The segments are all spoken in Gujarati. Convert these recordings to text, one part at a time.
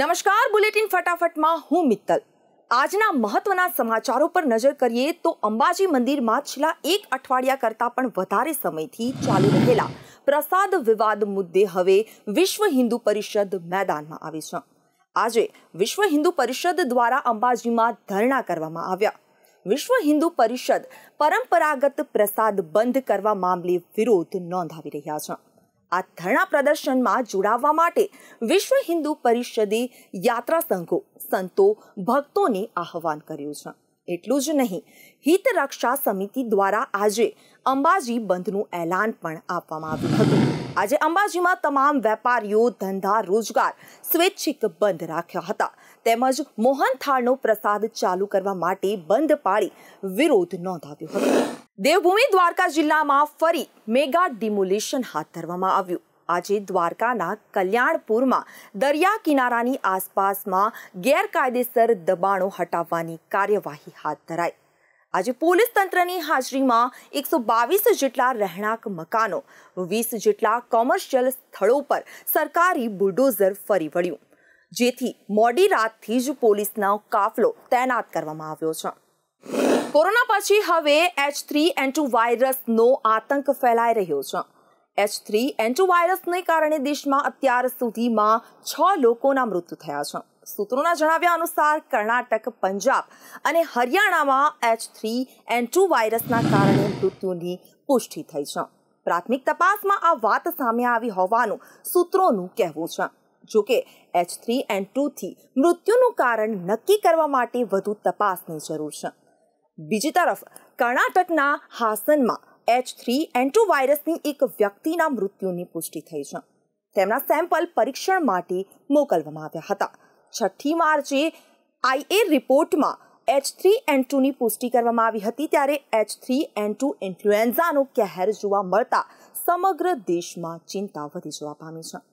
નમસ્કાર બુલેટિન ફટાફટમાં હું મિત્તલ આજના મહત્વના સમાચારો પર નજર કરીએ તો અંબાજી મંદિરમાં છેલ્લા એક અઠવાડિયા કરતાં પણ વધારે સમયથી ચાલી રહેલા પ્રસાદ વિવાદ મુદ્દે હવે વિશ્વ હિન્દુ પરિષદ મેદાનમાં આવી છે આજે વિશ્વ હિન્દુ પરિષદ દ્વારા અંબાજીમાં ધરણા કરવામાં આવ્યા વિશ્વ હિન્દુ પરિષદ પરંપરાગત પ્રસાદ બંધ કરવા મામલે વિરોધ નોંધાવી રહ્યા છે આ ધરણા પ્રદર્શનમાં જોડાવવા માટે વિશ્વ હિન્દુ પરિષદે યાત્રા સંઘો સંતો ભક્તોને આહવાન કર્યું છે એટલું જ નહીં હિત રક્ષા સમિતિ દ્વારા આજે અંબાજી બંધનું એલાન પણ આપવામાં આવ્યું હતું આજે અંબાજીમાં તમામ વેપારીઓ ધંધા રોજગાર સ્વૈચ્છિક બંધ રાખ્યા હતા તેમજ મોહનથાળનો પ્રસાદ ચાલુ કરવા માટે બંધ પાળી વિરોધ નોંધાવ્યો હતો દેવભૂમિ દ્વારકા જિલ્લામાં ફરી મેગા ડિમોલેશન હાથ ધરવામાં આવ્યું આજે દ્વારકાના કલ્યાણપુરમાં દરિયા કિનારાની આસપાસમાં ગેરકાયદેસર દબાણો હટાવવાની કાર્યવાહી હાથ ધરાઈ આજે પોલીસ તંત્રની હાજરીમાં એકસો બાવીસ જેટલા રહેણાંક મકાનો વીસ જેટલા કોમર્શિયલ સ્થળો પર સરકારી બુલડોઝર ફરી વળ્યું જેથી મોડી રાતથી જ પોલીસનો કાફલો તૈનાત કરવામાં આવ્યો છે કોરોના પછી હવે એચ થ્રી એન ટુ વાયરસનો આતંક ફેલાઈ રહ્યો છે એચ થ્રી એન્ટોવાયરસને કારણે દેશમાં અત્યાર સુધીમાં છ લોકોના મૃત્યુ થયા છે સૂત્રોના જણાવ્યા અનુસાર કર્ણાટક પંજાબ અને હરિયાણામાં એચ થ્રી વાયરસના કારણે મૃત્યુની પુષ્ટિ થઈ છે પ્રાથમિક તપાસમાં આ વાત સામે આવી હોવાનું સૂત્રોનું કહેવું છે જોકે એચ થ્રી એન્ડ ટુથી મૃત્યુનું કારણ નક્કી કરવા માટે વધુ તપાસની જરૂર છે બીજી તરફ કર્ણાટકના હાસનમાં એચ થ્રી એન્ટુ વાયરસની એક વ્યક્તિના મૃત્યુની પુષ્ટિ થઈ છે તેમના સેમ્પલ પરીક્ષણ માટે મોકલવામાં આવ્યા હતા છઠ્ઠી માર્ચે આઈએ રિપોર્ટમાં એચ થ્રી એન ટુની પુષ્ટિ કરવામાં આવી હતી ત્યારે એચ થ્રી એન ટુ ઇન્ફ્લુએન્ઝાનો કહેર જોવા મળતા સમગ્ર દેશમાં ચિંતા વધી જોવા પામી છે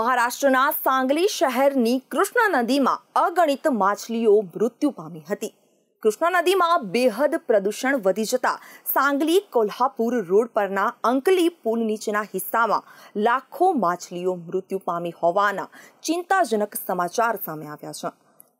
મહારાષ્ટ્રના સાંગલી શહેરની કૃષ્ણ નદીમાં અગણિત માછલીઓ મૃત્યુ પામી હતી કૃષ્ણા નદીમાં બેહદ પ્રદૂષણ વધી જતા સાંગલી કોલ્હાપુર રોડ પરના અંકલી પુલ નીચેના હિસ્સામાં લાખો માછલીઓ મૃત્યુ પામી હોવાના ચિંતાજનક સમાચાર સામે આવ્યા છે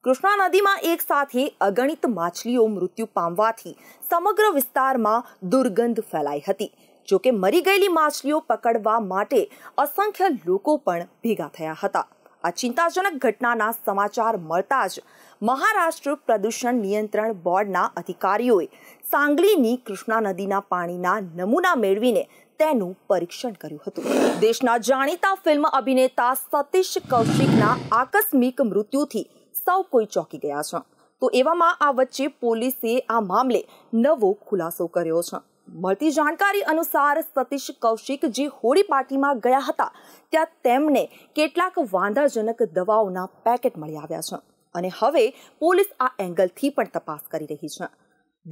કૃષ્ણા નદીમાં એક સાથે અગણિત માછલીઓ મૃત્યુ પામવાથી સમગ્ર વિસ્તારમાં દુર્ગંધ ફેલાઈ હતી જોકે મરી ગયેલી માછલીઓ પકડવા માટે અસંખ્ય લોકો પણ ભેગા થયા હતા આ ચિંતાજનક ઘટનાના સમાચાર મળતા જ મહારાષ્ટ્ર પ્રદૂષણ નિયંત્રણ બોર્ડના અધિકારીઓએ સાંગલીની કૃષ્ણા નદીના પાણીના નમૂના મેળવીને તેનું પરીક્ષણ કર્યું હતું દેશના જાણીતા ફિલ્મ અભિનેતા સતીશ કૌશિકના આકસ્મિક મૃત્યુથી સૌ કોઈ ચોંકી ગયા છે તો એવામાં આ વચ્ચે પોલીસે આ મામલે નવો ખુલાસો કર્યો છે મળતી જાણકારી અનુસાર સતીશ કૌશિક જે હોળી પાર્ટીમાં ગયા હતા ત્યાં તેમને કેટલાક વાંધાજનક દવાઓના પેકેટ મળી આવ્યા છે અને હવે પોલીસ આ એંગલથી પણ તપાસ કરી રહી છે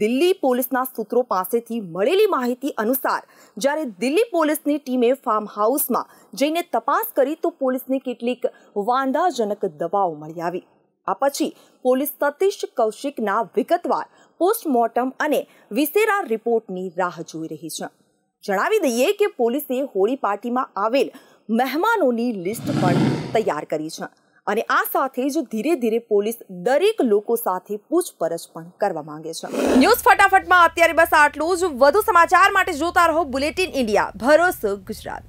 દિલ્હી પોલીસના સૂત્રો પાસેથી મળેલી માહિતી અનુસાર જ્યારે દિલ્હી પોલીસની ટીમે ફાર્મ હાઉસમાં જઈને તપાસ કરી તો પોલીસને કેટલીક વાંધાજનક દવાઓ મળી આવી આ પછી પોલીસ સતીશ કૌશિકના વિગતવાર પોસ્ટમોર્ટમ અને વિસેરા રિપોર્ટની રાહ જોઈ રહી છે જણાવી દઈએ કે પોલીસે હોળી પાર્ટીમાં આવેલ મહેમાનોની લિસ્ટ પણ તૈયાર કરી છે અને આ સાથે જ ધીરે ધીરે પોલીસ દરેક લોકો સાથે પૂછપરછ પણ કરવા માંગે છે ન્યૂઝ ફટાફટમાં અત્યારે બસ આટલું જ વધુ સમાચાર માટે જોતા રહો બુલેટિન ઇન્ડિયા ભરોસો ગુજરાત